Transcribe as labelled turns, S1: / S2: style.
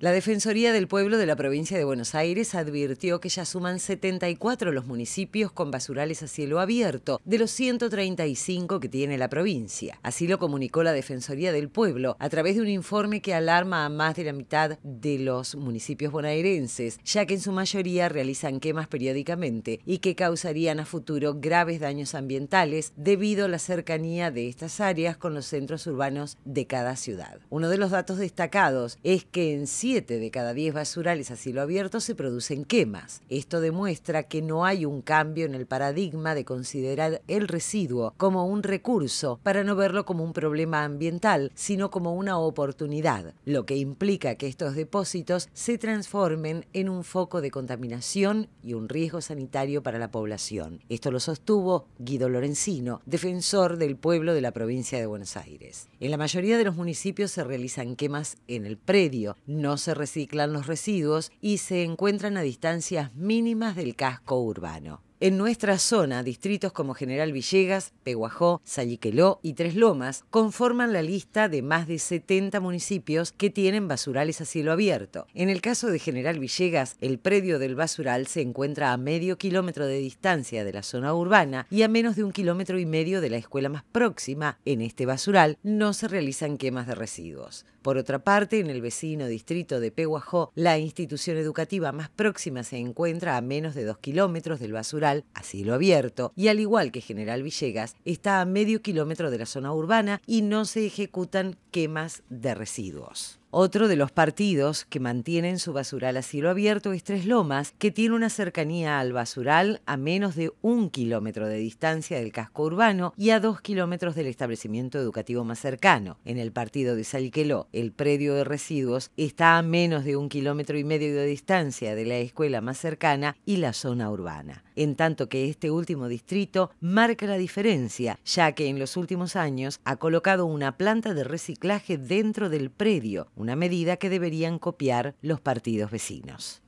S1: La Defensoría del Pueblo de la provincia de Buenos Aires advirtió que ya suman 74 los municipios con basurales a cielo abierto de los 135 que tiene la provincia. Así lo comunicó la Defensoría del Pueblo a través de un informe que alarma a más de la mitad de los municipios bonaerenses, ya que en su mayoría realizan quemas periódicamente y que causarían a futuro graves daños ambientales debido a la cercanía de estas áreas con los centros urbanos de cada ciudad. Uno de los datos destacados es que en de cada 10 basurales a cielo abierto se producen quemas. Esto demuestra que no hay un cambio en el paradigma de considerar el residuo como un recurso para no verlo como un problema ambiental, sino como una oportunidad, lo que implica que estos depósitos se transformen en un foco de contaminación y un riesgo sanitario para la población. Esto lo sostuvo Guido Lorenzino, defensor del pueblo de la provincia de Buenos Aires. En la mayoría de los municipios se realizan quemas en el predio, no se reciclan los residuos y se encuentran a distancias mínimas del casco urbano. En nuestra zona, distritos como General Villegas, Peguajó, Salliqueló y Tres Lomas conforman la lista de más de 70 municipios que tienen basurales a cielo abierto. En el caso de General Villegas, el predio del basural se encuentra a medio kilómetro de distancia de la zona urbana y a menos de un kilómetro y medio de la escuela más próxima. En este basural no se realizan quemas de residuos. Por otra parte, en el vecino distrito de Peguajó, la institución educativa más próxima se encuentra a menos de dos kilómetros del basural asilo abierto y al igual que General Villegas está a medio kilómetro de la zona urbana y no se ejecutan quemas de residuos. Otro de los partidos que mantienen su basural a cielo abierto es Tres Lomas, que tiene una cercanía al basural a menos de un kilómetro de distancia del casco urbano y a dos kilómetros del establecimiento educativo más cercano. En el partido de Salqueló, el predio de residuos está a menos de un kilómetro y medio de distancia de la escuela más cercana y la zona urbana. En tanto que este último distrito marca la diferencia, ya que en los últimos años ha colocado una planta de reciclaje dentro del predio una medida que deberían copiar los partidos vecinos.